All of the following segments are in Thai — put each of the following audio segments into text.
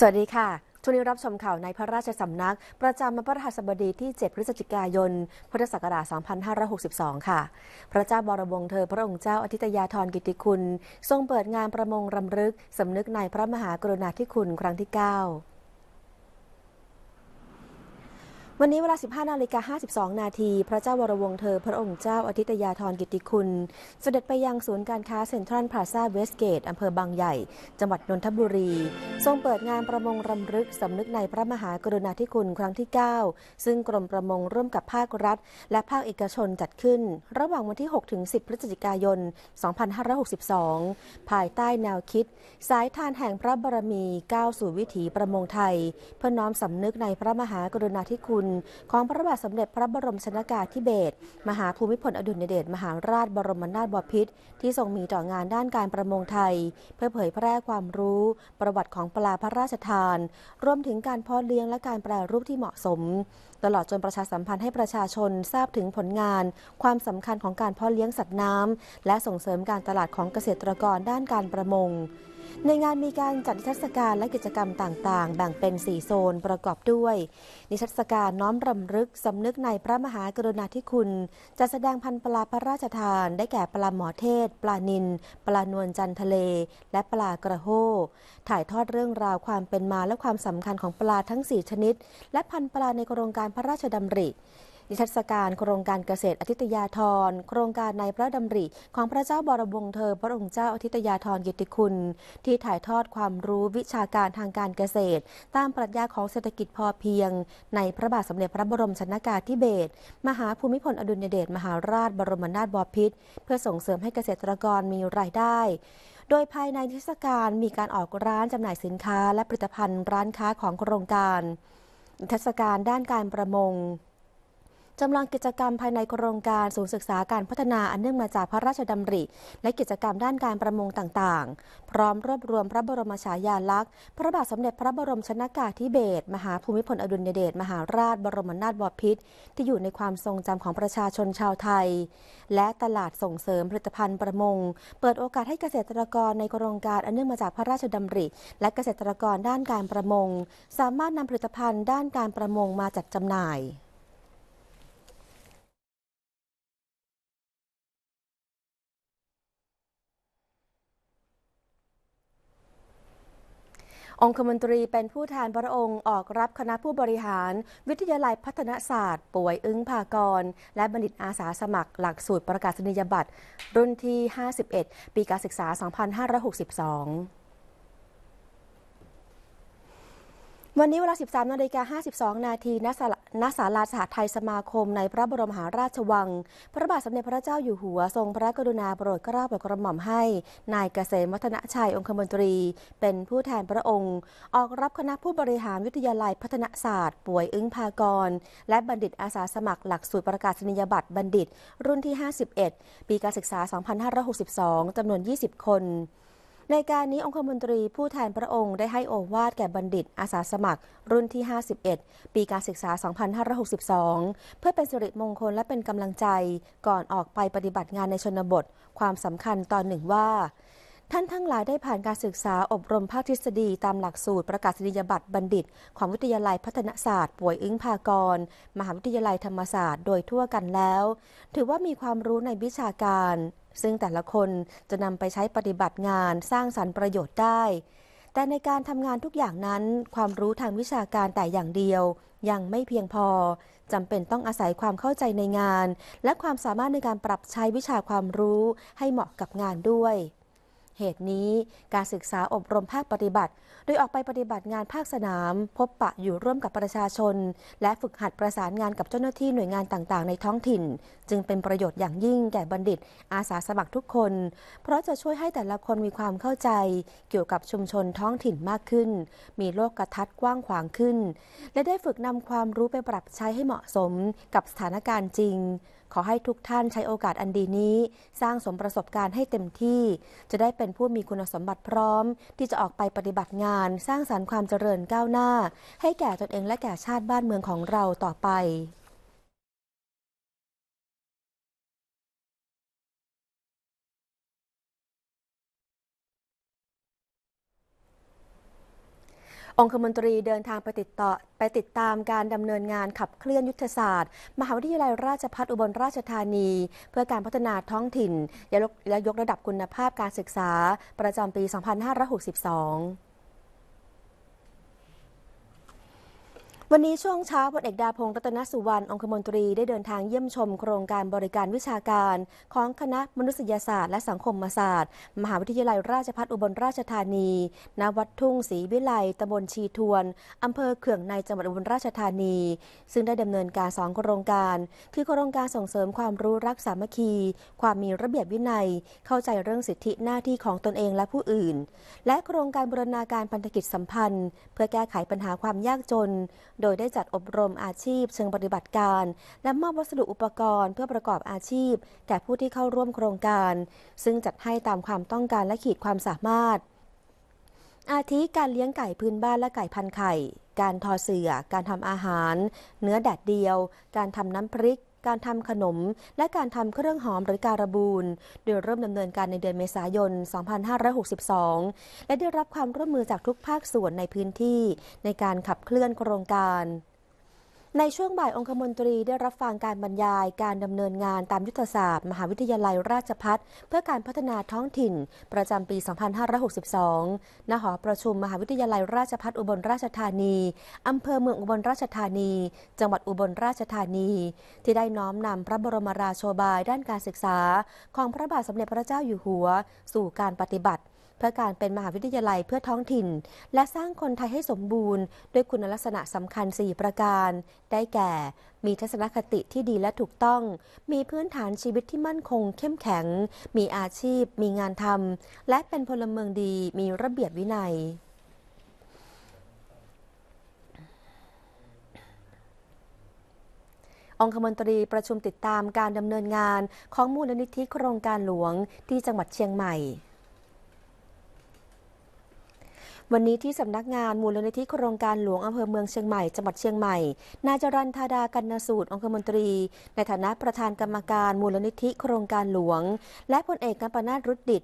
สวัสดีค่ะช่วงนี้รับชมข่าวในพระราชสำนัก ประจำวันพระหัสบดีที่ 7 พฤศจิกายน พุทธศักราช2562 ค่ะ พระเจ้าบรมวงศ์เธอพระองค์เจ้าอธิตยาธรกิติคุณ ทรงเปิดงานประมงรำลึกสำนึกในพระมหากรุณาธิคุณครั้งที่ 9วันนี้เวลา 15นาฬิกา52 นาที พระเจ้าวรวงเธอ พระองค์เจ้าอธิตยาธรกิติคุณ เสด็จไปยังศูนย์การค้าเซ็นทรัลพลาซาเวสเกตอำเภอบางใหญ่ จังหวัดนนทบบุรี ทรงเปิดงานประมงรำลึกสำนึกในพระมหากรุณาธิคุณครั้งที่ 9 ซึ่งกรมประมงร่วมกับภาครัฐ และภาคเอกชนจัดขึ้น ระหว่างวันที่ 6 ถึง 10 พฤศจิกายน 2562 ภายใต้แนวคิดสายทานแห่งพระบารมีก้าวสู่วิถีประมงไทยเพื่อน้อมสำนึกในพระมหากรุณาธิคุณลของพระบาทสมเด็จพระบรมชนากาธิเบศรมหาภูมิพลอดุลยเดชมหาราชบรมนาถบพิตรที่ทรงมีต่องานด้านการประมงไทย เพื่อเผยแพร่ความรู้ ประวัติของปลาพระราชทาน รวมถึงการเพาะเลี้ยงและการแปรรูปที่เหมาะสม ตลอดจนประชาสัมพันธ์ให้ประชาชนทราบถึงผลงาน ความสำคัญของการเพาะเลี้ยงสัตว์น้ำ และส่งเสริมการตลาดของเกษตรกรด้านการประมงในงานมีการจัดนิทรรศการและกิจกรรมต่าง ๆ แบ่งเป็น 4 โซน ประกอบด้วย นิทรรศการน้อมรำลึก สำนึกในพระมหากรุณาธิคุณ จะแสดงพันปลาพระราชทานได้แก่ปลาหมอเทศ ปลานิน ปลานวลจันทะเล และปลากระโหถ่ายทอดเรื่องราวความเป็นมาและความสำคัญของปลาทั้ง 4 ชนิด และพันปลาในโครงการพระราชดำรินิทรรศการโครงการเกษตรอธิตยาธรโครงการในพระดำริ ของพระเจ้าบรมวงศ์เธอ พระองค์เจ้าอธิตยาธรกิติคุณ ที่ถ่ายทอดความรู้วิชาการทางการเกษตร ตามปรัชญาของเศรษฐกิจพอเพียง ในพระบาทสมเด็จพระบรมชนากาธิเบศรมหาภูมิพลอดุลยเดชมหาราชบรมนาถบพิตรเพื่อส่งเสริมให้เกษตรกรมีรายได้ โดยภายในเทศกาลมีการออกร้านจำหน่ายสินค้า และผลิตภัณฑ์ ร้านค้าของโครงการเทศกาลด้านการประมงจำลองกิจกรรมภายในโครงการศูนย์ศึกษาการพัฒนาอันเนื่องมาจากพระราชดำริและกิจกรรมด้านการประมงต่างๆ พร้อมรวบรวมพระบรมฉายาลักษณ์พระบาทสมเด็จพระบรมชนากาธิเบศรมหาภูมิพลอดุลยเดชมหาราชบรมนาถบพิตรที่อยู่ในความทรงจำของประชาชนชาวไทย และตลาดส่งเสริมผลิตภัณฑ์ประมงเปิดโอกาสให้เกษตรกรในโครงการอันเนื่องมาจากพระราชดำริและเกษตรกรด้านการประมงสามารถนำผลิตภัณฑ์ด้านการประมงมาจัดจำหน่ายองคมนตรีเป็นผู้แทนพระองค์ออกรับคณะผู้บริหาร วิทยาลัยพัฒนศาสตร์ป่วยอึ้งภากร และบัณฑิตอาสาสมัครหลักสูตรประกาศนียบัตร รุ่นที่ 51 ปีการศึกษา 2562วันนี้เวลา 13นาฬิกา52นาทีณศาลาสหไทยสมาคม ในพระบรมหาราชวัง พระบาทสมเด็จพระเจ้าอยู่หัวทรงพระกรุณาโปรดเกล้าโปรดกระหม่อมให้ นายเกษมวัฒนชัย องคมนตรี เป็นผู้แทนพระองค์ ออกรับคณะผู้บริหารวิทยาลัยพัฒนศาสตร์ป่วยอึ้งพากร และบัณฑิตอาสาสมัครหลักสูตรประกาศนียบัตรบัณฑิตรุ่นที่ 51 ปีการศึกษา 2562 จำนวน 20 คนในการนี้องคมนตรีผู้แทนพระองค์ได้ให้โอวาทแก่บัณฑิตอาสาสมัครรุ่นที่ 51 ปีการศึกษา 2562 เพื่อเป็นสิริมงคลและเป็นกำลังใจก่อนออกไปปฏิบัติงานในชนบทความสำคัญตอนหนึ่งว่าท่านทั้งหลายได้ผ่านการศึกษาอบรมภาคทฤษฎีตามหลักสูตรประกาศนียบัตรบัณฑิต ของวิทยาลัยพัฒนศาสตร์ป่วยอึ้งภากร มหาวิทยาลัยธรรมศาสตร์โดยทั่วกันแล้ว ถือว่ามีความรู้ในวิชาการ ซึ่งแต่ละคนจะนำไปใช้ปฏิบัติงานสร้างสรรค์ประโยชน์ได้ แต่ในการทำงานทุกอย่างนั้น ความรู้ทางวิชาการแต่อย่างเดียว ยังไม่เพียงพอจำเป็นต้องอาศัยความเข้าใจในงาน และความสามารถในการปรับใช้วิชาความรู้ให้เหมาะกับงานด้วยเหตุนี้การศึกษาอบรมภาคปฏิบัติโดยออกไปปฏิบัติงานภาคสนาม พบปะอยู่ร่วมกับประชาชน และฝึกหัดประสานงานกับเจ้าหน้าที่หน่วยงานต่างๆในท้องถิ่น จึงเป็นประโยชน์อย่างยิ่งแก่บัณฑิต อาสาสมัครทุกคน เพราะจะช่วยให้แต่ละคนมีความเข้าใจ เกี่ยวกับชุมชนท้องถิ่นมากขึ้น มีโลกกระทัดกว้างขวางขึ้น และได้ฝึกนำความรู้ไปปรับใช้ให้เหมาะสมกับสถานการณ์จริงขอให้ทุกท่านใช้โอกาสอันดีนี้ สร้างสมประสบการณ์ให้เต็มที่ จะได้เป็นผู้มีคุณสมบัติพร้อม ที่จะออกไปปฏิบัติงานสร้างสารรค์ความเจริญก้าวหน้า ให้แก่ตนเองและแก่ชาติบ้านเมืองของเราต่อไปองคมนตรีเดินทางไปติดต่อ ไปติดตามการดำเนินงานขับเคลื่อนยุทธศาสตร์ มหาวิทยาลัยราชภัฏอุบลราชธานี เพื่อการพัฒนาท้องถิ่น และยกระดับคุณภาพการศึกษาประจำปี 2562วันนี้ช่วงเช้าพลเอกดาพงศ์รัตนสุวรรณองคมนตรีได้เดินทางเยี่ยมชม โครงการบริการวิชาการ ของคณะมนุษยศาสตร์และสังคมศาสตร์ มหาวิทยาลัยราชภัฏอุบลราชธานีณวัดทุ่งศรีวิไลตำบลชีทวน อำเภอเขื่องในจังหวัดอุบลราชธานี ซึ่งได้ดำเนินการสองโครงการคือโครงการส่งเสริมความรู้รักสามัคคี ความมีระเบียบวินัย เข้าใจเรื่องสิทธิหน้าที่ของตนเองและผู้อื่น และโครงการบูรณาการพันธกิจสัมพันธ์ เพื่อแก้ไขปัญหาความยากจนโดยได้จัดอบรมอาชีพเชิงปฏิบัติการ และมอบวัสดุอุปกรณ์เพื่อประกอบอาชีพ แก่ผู้ที่เข้าร่วมโครงการ ซึ่งจัดให้ตามความต้องการและขีดความสามารถ อาทิการเลี้ยงไก่พื้นบ้านและไก่พันไข่ การทอเสือ่อการทำอาหาร เนื้อแดดเดียวการทำน้ำพริกการทำขนมและการทำเครื่องหอมหรือการบูนโดยเริ่มดำเนินการในเดือนเมษายน 2562 และได้รับความร่วมมือจากทุกภาคส่วนในพื้นที่ ในการขับเคลื่อนโครงการในช่วงบ่ายองคมนตรีได้รับฟังการบรรยาย การดำเนินงาน ตามยุทธศาสตร์มหาวิทยาลัยราชพัฒเพื่อการพัฒนาท้องถิ่น ประจำปี 2562 ณ หอประชุมมหาวิทยาลัยราชพัฒอุบลราชธานีอำเภอเมืองอุบลราชธานี จังหวัดอุบลราชธานี ที่ได้น้อมนำพระบรมราโชบายด้านการศึกษา ของพระบาทสมเด็จพระเจ้าอยู่หัว สู่การปฏิบัติเพื่อการเป็นมหาวิทยาลัยเพื่อท้องถิ่น และสร้างคนไทยให้สมบูรณ์ ด้วยคุณลักษณะสำคัญ4ประการ ได้แก่ มีทัศนคติที่ดีและถูกต้อง มีพื้นฐานชีวิตที่มั่นคงเข้มแข็ง มีอาชีพ มีงานทำและเป็นพลเมืองดีมีระเบียบวินัย องคมนตรีประชุมติดตามการดำเนินงานของมูลนิธิโครงการหลวง ที่จังหวัดเชียงใหม่วันนี้ที่สำนักงานมูลนิธิโครงการหลวงอำเภอเมืองเชียงใหม่จังหวัดเชียงใหม่ นายจรันธาดากันนสูตรองคมนตรี ในฐานะประธานกรรมการมูลนิธิโครงการหลวงและพลเอกกัมปนาตรุดดิต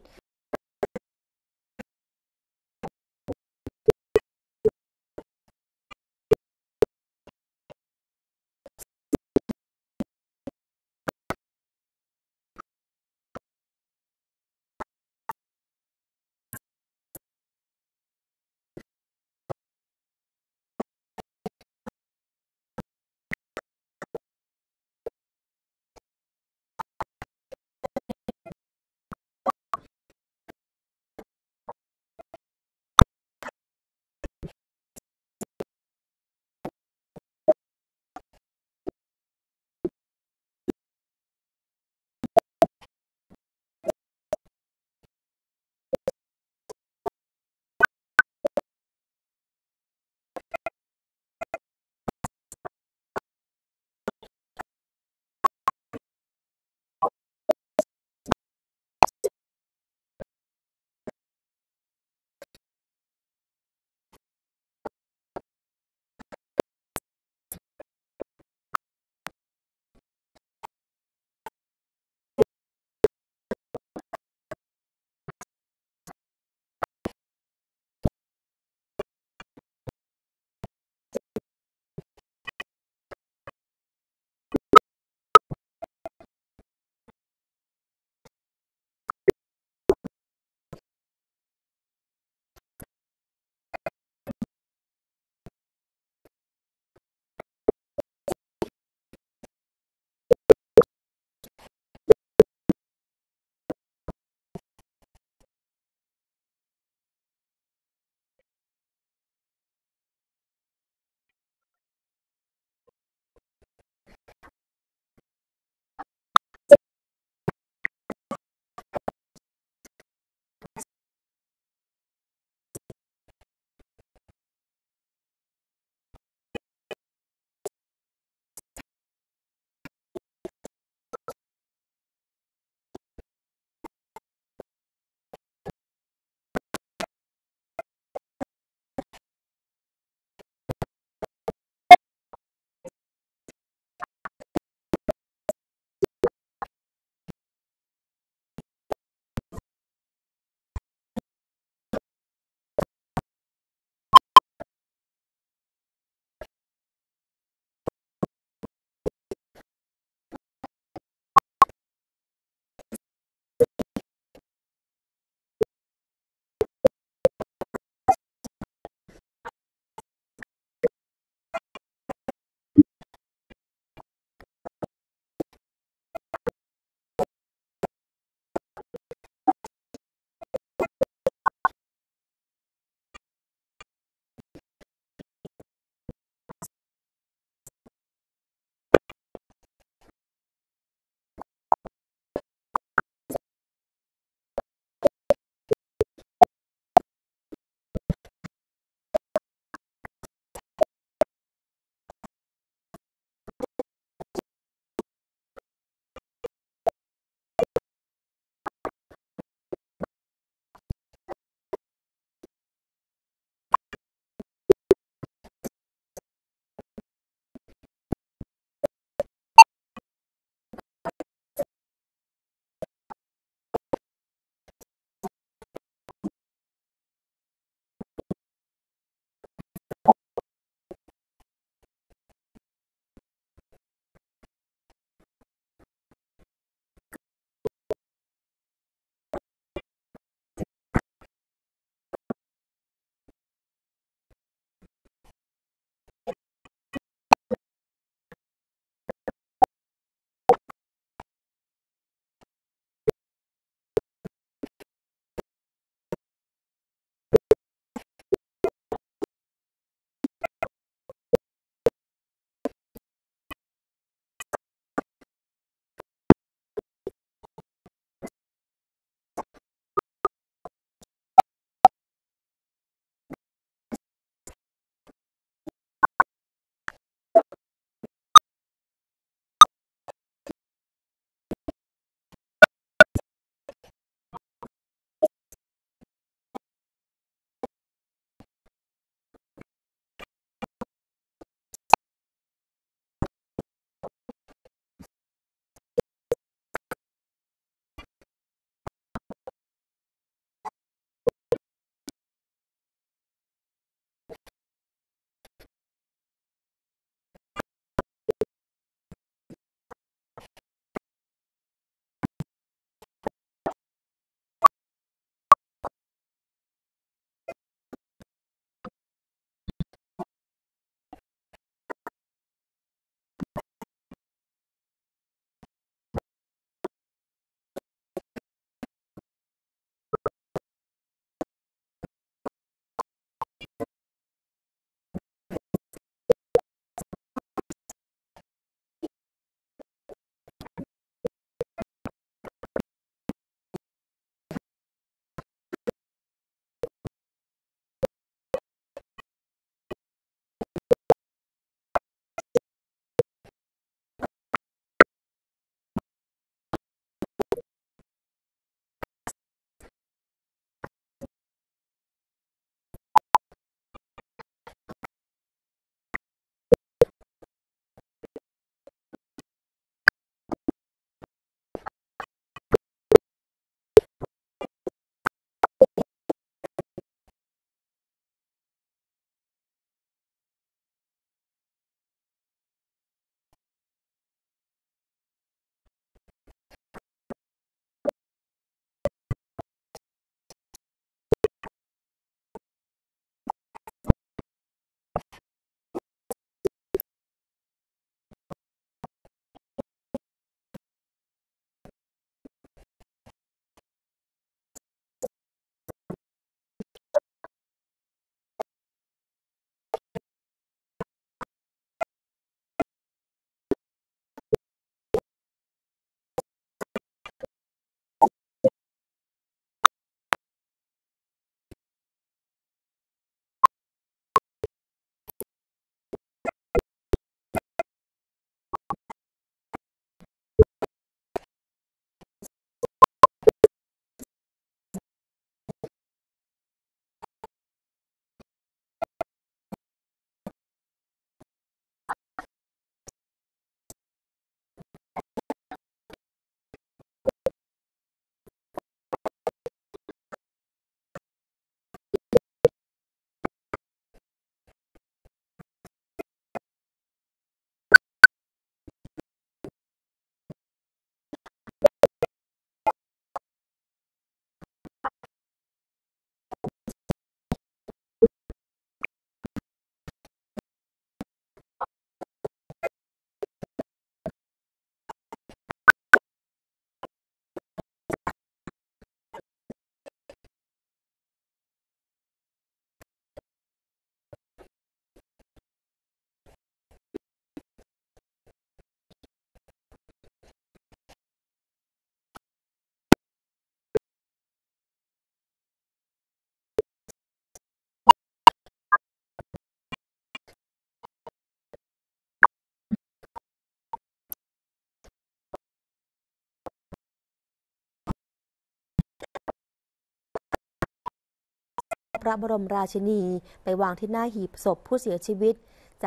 พระบรมราชินี ไปวางที่หน้าหีบศพผู้เสียชีวิต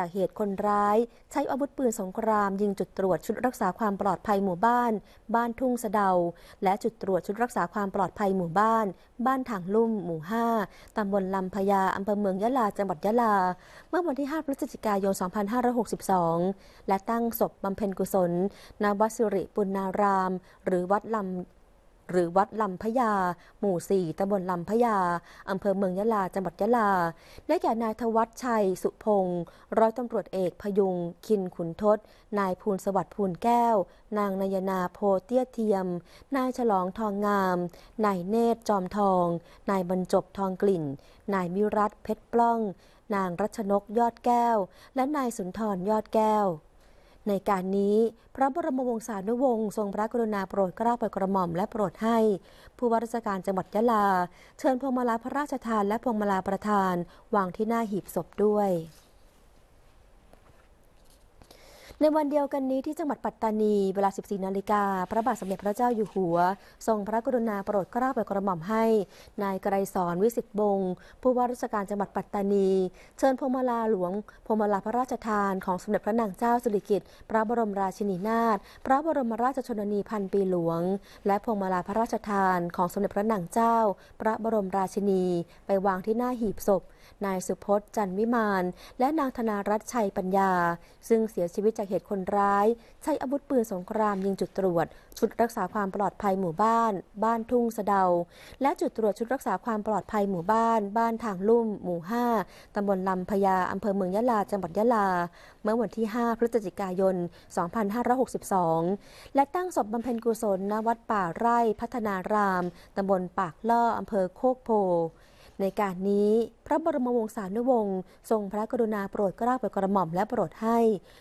จากเหตุคนร้าย ใช้อาวุธปืนสงครามยิงจุดตรวจชุดรักษาความปลอดภัยหมู่บ้าน บ้านทุ่งสะเดา และจุดตรวจชุดรักษาความปลอดภัยหมู่บ้าน บ้านถางลุ่ม หมู่5ตำบลลำพญาอำเภอเมืองยะลาจังหวัดยะลา เมื่อวันที่ 5 พฤศจิกายน2562 และตั้งศพบำเพ็ญกุศลณวัดสิริปุณารามหรือวัดลำหรือวัดลำพญาหมู่ 4 ตำบลลำพญาอำเภอเมืองยะลา จังหวัดยะลาได้แก่นายธวัชชัยสุพงศ์ร้อยตำรวจเอกพยุงคินขุนทศ นายภูลสวัสดิ์ภูลแก้ว นางนายนาโพเตี้ยเทียม นายฉลองทองงามนายเนตรจอมทองนายบรรจบทองกลิ่น นายมิรัตเพชรปล้อง นางรัชนกยอดแก้ว และนายสุนทรยอดแก้วในการนี้พระบรมวงศานุวงศ์ทรงพระกรุณาโปรดเกล้าโปรดกระหม่อมและโปรดให้ ผู้ว่าราชการจังหวัดยะลา เชิญพวงมาลาพระราชทานและพวงมาลาประธาน วางที่หน้าหีบศพด้วยในวันเดียวกันนี้ที่จังหวัดปัตตานีเวลา 14นาฬิกาพระบาทสมเด็จพระเจ้าอยู่หัว ทรงพระกรุณาโปรดเกล้าโปรดกระหม่อมให้นายไกรสอนวิสิตบง ผู้ว่าราชการจังหวัดปัตตานี เชิญพงมาลาหลวงพงมาลาพระราชทานของสมเด็จพระนางเจ้าสิริกิติ์พระบรมราชินีนาถพระบรมราชชนนีพันปีหลวงและพงมาลาพระราชทานของสมเด็จพระนางเจ้า พระบรมราชินีไปวางที่หน้าหีบศพนายสุพจน์จันวิมานและนางธนารัตชัยปัญญา ซึ่งเสียชีวิตจากเหตุคนร้าย ใช้อาวุธปืนสงครามยิงจุดตรวจชุดรักษาความปลอดภัยหมู่บ้าน บ้านทุ่งสะเดา และจุดตรวจชุดรักษาความปลอดภัยหมู่บ้าน บ้านทางลุ่ม หมู่5ตำบลลำพญาอำเภอเมืองยะลาจังหวัดยะลา เมื่อวันที่5พฤศจิกายน 2562 และตั้งศพบำเพ็ญกุศลณวัดป่าไร่ พัฒนารามตำบลปากล่ออำเภอโคกโพในการนี้พระบรมวงศานุวงศ์ทรงพระกรุณาโปรดเกล้าโปรดกระหม่อมและโปรดให้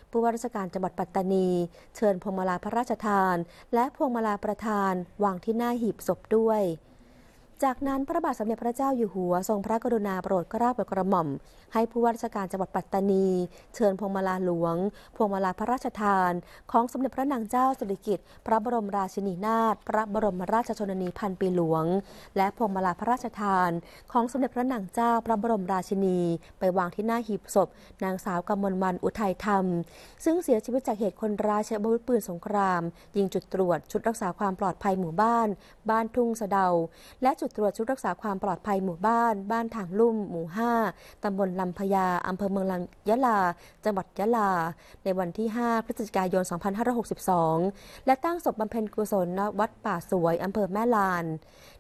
ผู้ว่าราชการจังหวัดปัตตานี เชิญพวงมาลาพระราชทาน และพวงมาลาประธานวางที่หน้าหีบศพด้วยจากนั้นพระบาทสมเด็จพระเจ้าอยู่หัวทรงพระกรุณาโปรดกราบรกระหม่อมให้ผู้ว่าราชการจังหวัดปัตตานี เชิญพวงมาลาหลวงพวงมาลาพระราชทาน ของสมเด็จพระนางเจ้าสุริกิติ์พระบรมราชินีนาถพระบรมราชชนนีพันปีหลวงและพวงมาลาพระราชทานของสมเด็จพระนางเจ้าพระบรมราชินี ไปวางที่หน้าหีบศพ นางสาวกมลวันอุทัยธรรม ซึ่งเสียชีวิตจากเหตุคนร้ายใช้อาวุธปืนสงคราม ยิงจุดตรวจชุดรักษาความปลอดภัยหมู่บ้าน บ้านทุ่งสะเดาและุดตรวจชุดรักษาความปลอดภัยหมู่บ้านบ้านทางลุ่ม หมู่5ตำบลลำพญาอำเภอเมืองยะลาจังหวัดยะลา ในวันที่ 5 พฤศจิกายน 2562 และตั้งศพบำเพ็ญกุศลณวัดป่าสวย อำเภอแม่ลาน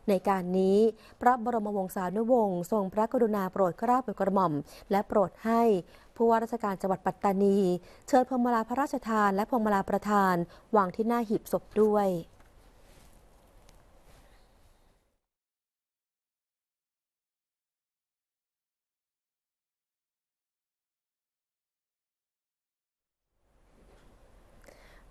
ในการนี้พระบรมวงศานุวงศ์ทรงพระกรุณาโปรดกราบรกระหม่อม และโปรดให้ ผู้ว่าราชการจังหวัดปัตตานี เชิญพวงมาลาพระราชทาน และพวงมาลาประธานวางที่หน้าหีบศพด้วย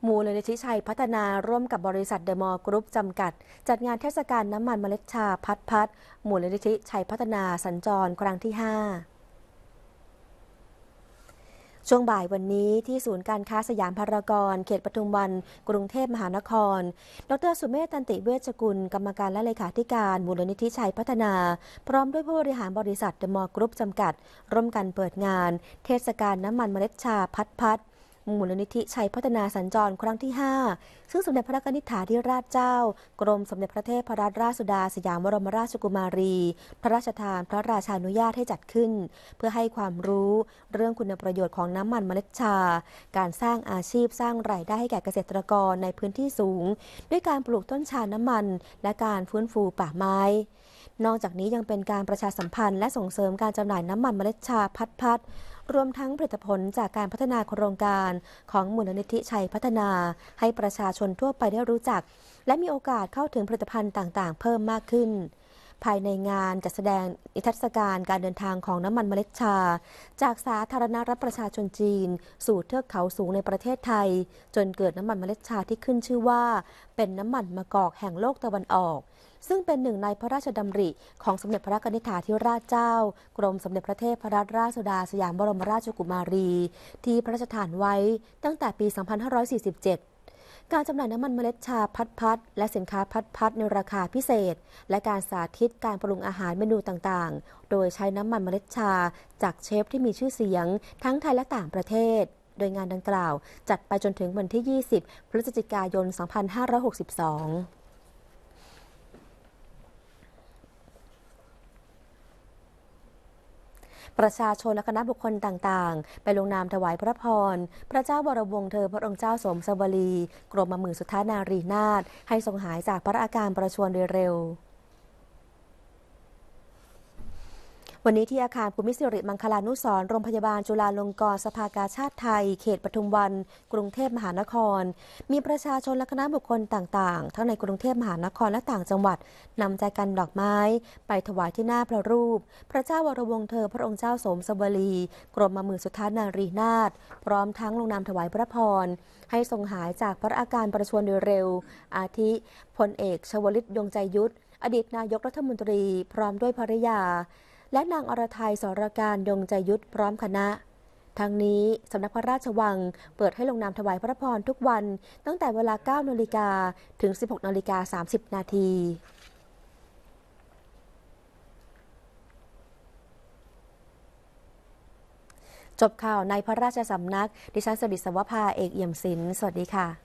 มูลนิธิชัยพัฒนา ร่วมกับบริษัทเดอะมอลล์กรุ๊ปจำกัด จัดงานเทศกาลน้ำมันเมล็ดชาพัดพัดมูลนิธิชัยพัฒนาสัญจรครั้งที่ 5 ช่วงบ่ายวันนี้ที่ศูนย์การค้าสยามพารากอนเขตปทุมวันกรุงเทพมหานคร ดรสุเมธตันติเวชกุลกรรมการและเลขาธิการ มูลนิธิชัยพัฒนา พร้อมด้วยผู้บริหารบริษัทเดมอลกรุ๊ปจำกัด ร่วมกันเปิดงาน เทศกาลน้ำมันเมล็ดชาพัดพัดมูลนิธิชัยพัฒนาสัญจรครั้งที่ 5 ซึ่งสมเด็จพระนิธิฐาธิราชเจ้า กรมสมเด็จพระเทพรัตนราชสุดาสยามบรมราชกุมารี พระราชทานพระราชานุญาตให้จัดขึ้น เพื่อให้ความรู้เรื่องคุณประโยชน์ของน้ำมันเมล็ดชา การสร้างอาชีพสร้างรายได้ให้แก่เกษตรกรในพื้นที่สูง ด้วยการปลูกต้นชาน้ามัน และการฟื้นฟูป่าไม้ นอกจากนี้ยังเป็นการประชาสัมพันธ์และส่งเสริมการจำหน่ายน้ำมันเมล็ดชาพัดพัดรวมทั้งผลิตผลจากการพัฒนาโครงการของมูลนิธิชัยพัฒนาให้ประชาชนทั่วไปได้รู้จัก และมีโอกาสเข้าถึงผลิตภัณฑ์ต่าง ๆ เพิ่มมากขึ้น ภายในงานจัดแสดงอิทัศการการเดินทางของน้ำมันเมล็ดชา จากสาธารณรัฐประชาชนจีน สู่เทือกเขาสูงในประเทศไทย จนเกิดน้ำมันเมล็ดชาที่ขึ้นชื่อว่าเป็นน้ำมันมะกอกแห่งโลกตะวันออกซึ่งเป็นหนึ่งในพระราชดำริ ของสมเด็จพระกนิษฐาธิราชเจ้า กรมสมเด็จพระเทพรัตนราชสุดาสยามบรมราชกุมารี ที่พระราชทานไว้ตั้งแต่ปี 2547 การจำหน่ายน้ำมันเมล็ดชาพัดพัด และสินค้าพัดพัดในราคาพิเศษ และการสาธิตการปรุงอาหารเมนูต่างๆ โดยใช้น้ำมันเมล็ดชาจากเชฟที่มีชื่อเสียงทั้งไทยและต่างประเทศ โดยงานดังกล่าวจัดไปจนถึงวันที่ 20 พฤศจิกายน 2562ประชาชนและคณะบุคคลต่างๆ ไปลงนามถวายพระพร พระเจ้าวรวงศ์เธอพระองค์เจ้าสมสวรีกรมมือสุทธานารีนาถให้ทรงหายจากพระอาการประชวรโดยเร็ววันนี้ที่อาคารภูมิสิริมังคลานุสร โรงพยาบาลจุฬาลงกรณ์สภากาชาติไทย เขตปทุมวัน กรุงเทพมหานคร มีประชาชนและคณะบุคคลต่างๆ ทั้งในกรุงเทพมหานครและต่างจังหวัด นำใจกันดอกไม้ไปถวายที่หน้าพระรูป พระเจ้าวรวงเธอพระองค์เจ้าสมสวรีกรมมือสุทธานารีนาถพร้อมทั้งลงนามถวายพระพรให้ทรงหายจากพระอาการประชวนโดยเร็ว อาทิพลเอก ชวลิตยงใจยุทธ อดีตนายกรัฐมนตรีพร้อมด้วยภริยาและนางอรทัยสรการยงใจยุทธพร้อมคณะ ทั้งนี้สำนักพระราชวังเปิดให้ลงนามถวายพระพรทุกวัน ตั้งแต่เวลา 9นาฬิกาถึง 16นาฬิกา30นาที จบข่าวในพระราชสำนัก ดิฉันสดิสวภาเอกเอี่ยมศิลป์สวัสดีค่ะ